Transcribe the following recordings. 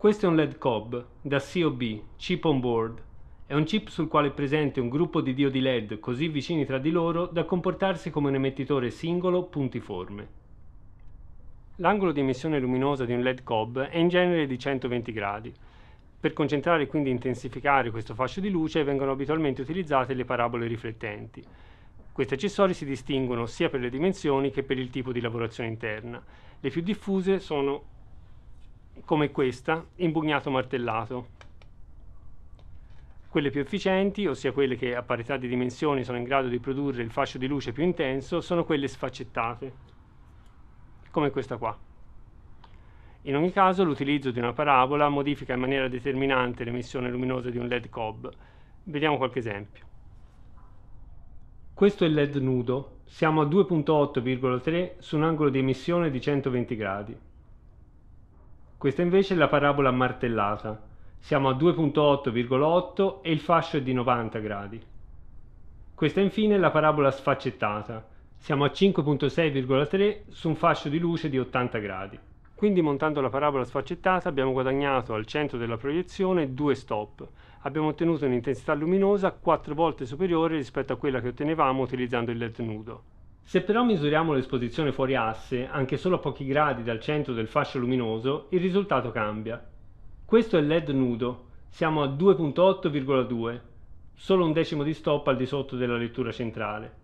Questo è un LED COB da COB, chip on board. È un chip sul quale è presente un gruppo di diodi LED così vicini tra di loro da comportarsi come un emettitore singolo puntiforme. L'angolo di emissione luminosa di un LED COB è in genere di 120 gradi. Per concentrare e quindi intensificare questo fascio di luce vengono abitualmente utilizzate le parabole riflettenti. Questi accessori si distinguono sia per le dimensioni che per il tipo di lavorazione interna. Le più diffuse sono come questa, impugnato martellato. Quelle più efficienti, ossia quelle che a parità di dimensioni sono in grado di produrre il fascio di luce più intenso, sono quelle sfaccettate, come questa qua. In ogni caso l'utilizzo di una parabola modifica in maniera determinante l'emissione luminosa di un LED COB. Vediamo qualche esempio. Questo è il LED nudo, siamo a 2.8,3 su un angolo di emissione di 120 gradi. Questa invece è la parabola martellata. Siamo a 2.8,8 e il fascio è di 90 gradi. Questa infine è la parabola sfaccettata. Siamo a 5.6,3 su un fascio di luce di 80 gradi. Quindi montando la parabola sfaccettata abbiamo guadagnato al centro della proiezione due stop. Abbiamo ottenuto un'intensità luminosa quattro volte superiore rispetto a quella che ottenevamo utilizzando il LED nudo. Se però misuriamo l'esposizione fuori asse, anche solo a pochi gradi dal centro del fascio luminoso, il risultato cambia. Questo è il LED nudo, siamo a 2.8,2, solo un decimo di stop al di sotto della lettura centrale.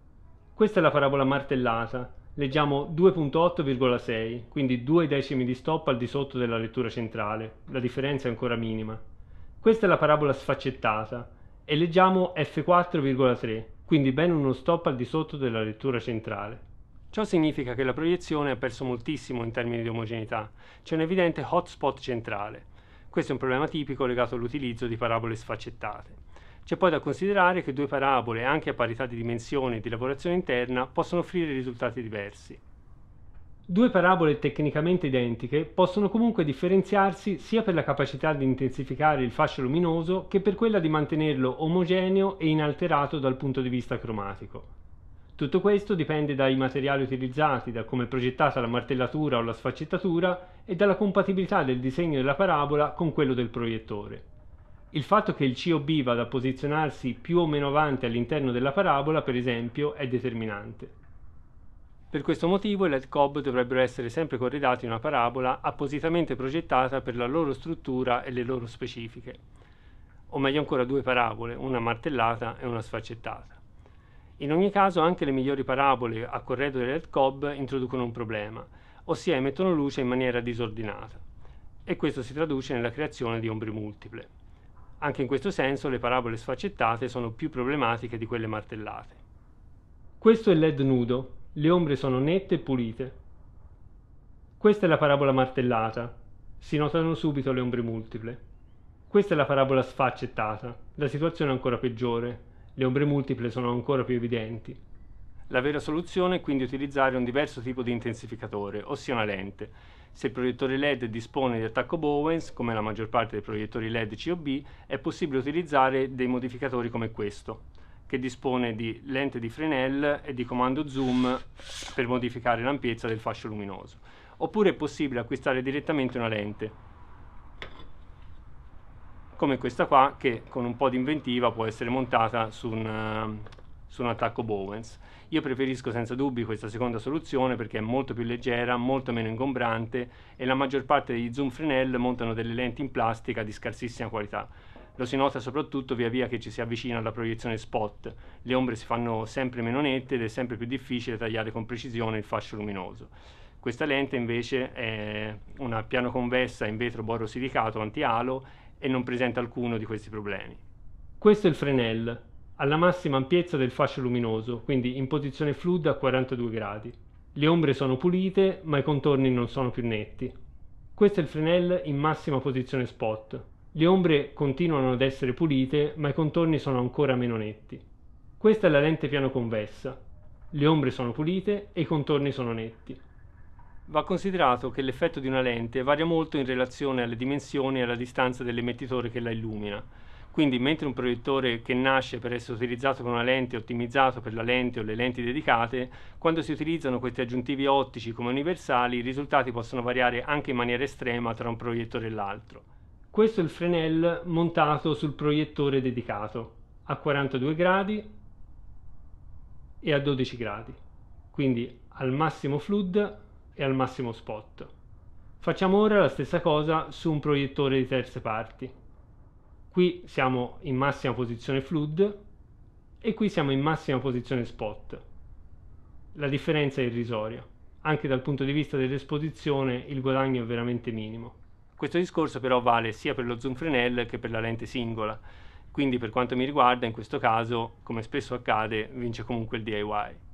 Questa è la parabola martellata, leggiamo 2.8,6, quindi due decimi di stop al di sotto della lettura centrale, la differenza è ancora minima. Questa è la parabola sfaccettata e leggiamo f4,3, quindi ben uno stop al di sotto della lettura centrale. Ciò significa che la proiezione ha perso moltissimo in termini di omogeneità, c'è un evidente hotspot centrale. Questo è un problema tipico legato all'utilizzo di parabole sfaccettate. C'è poi da considerare che due parabole, anche a parità di dimensione e di lavorazione interna, possono offrire risultati diversi. Due parabole tecnicamente identiche possono comunque differenziarsi sia per la capacità di intensificare il fascio luminoso che per quella di mantenerlo omogeneo e inalterato dal punto di vista cromatico. Tutto questo dipende dai materiali utilizzati, da come è progettata la martellatura o la sfaccettatura e dalla compatibilità del disegno della parabola con quello del proiettore. Il fatto che il COB vada a posizionarsi più o meno avanti all'interno della parabola, per esempio, è determinante. Per questo motivo i LED cob dovrebbero essere sempre corredati in una parabola appositamente progettata per la loro struttura e le loro specifiche, o meglio ancora due parabole, una martellata e una sfaccettata. In ogni caso anche le migliori parabole a corredo delle LED cob introducono un problema, ossia emettono luce in maniera disordinata, e questo si traduce nella creazione di ombre multiple. Anche in questo senso le parabole sfaccettate sono più problematiche di quelle martellate. Questo è il LED nudo, le ombre sono nette e pulite. Questa è la parabola martellata, si notano subito le ombre multiple. Questa è la parabola sfaccettata, la situazione è ancora peggiore, le ombre multiple sono ancora più evidenti. La vera soluzione è quindi utilizzare un diverso tipo di intensificatore, ossia una lente. Se il proiettore LED dispone di attacco Bowens, come la maggior parte dei proiettori LED COB, è possibile utilizzare dei modificatori come questo che dispone di lente di Fresnel e di comando zoom per modificare l'ampiezza del fascio luminoso. Oppure è possibile acquistare direttamente una lente, come questa qua che con un po' di inventiva può essere montata su un, eh, su un attacco Bowens. Io preferisco senza dubbi questa seconda soluzione perché è molto più leggera, molto meno ingombrante e la maggior parte degli zoom Fresnel montano delle lenti in plastica di scarsissima qualità lo si nota soprattutto via via che ci si avvicina alla proiezione spot. Le ombre si fanno sempre meno nette ed è sempre più difficile tagliare con precisione il fascio luminoso. Questa lente invece è una piano convessa in vetro borosilicato anti-alo e non presenta alcuno di questi problemi. Questo è il Fresnel, alla massima ampiezza del fascio luminoso, quindi in posizione fluida a 42 gradi. Le ombre sono pulite, ma i contorni non sono più netti. Questo è il Fresnel in massima posizione spot, le ombre continuano ad essere pulite, ma i contorni sono ancora meno netti. Questa è la lente piano convessa. Le ombre sono pulite e i contorni sono netti. Va considerato che l'effetto di una lente varia molto in relazione alle dimensioni e alla distanza dell'emettitore che la illumina. Quindi mentre un proiettore che nasce per essere utilizzato con una lente è ottimizzato per la lente o le lenti dedicate, quando si utilizzano questi aggiuntivi ottici come universali i risultati possono variare anche in maniera estrema tra un proiettore e l'altro. Questo è il Fresnel montato sul proiettore dedicato a 42 gradi e a 12 gradi, quindi al massimo flood e al massimo spot. Facciamo ora la stessa cosa su un proiettore di terze parti. Qui siamo in massima posizione flood e qui siamo in massima posizione spot. La differenza è irrisoria. Anche dal punto di vista dell'esposizione il guadagno è veramente minimo. Questo discorso però vale sia per lo zoom Fresnel che per la lente singola, quindi per quanto mi riguarda in questo caso, come spesso accade, vince comunque il DIY.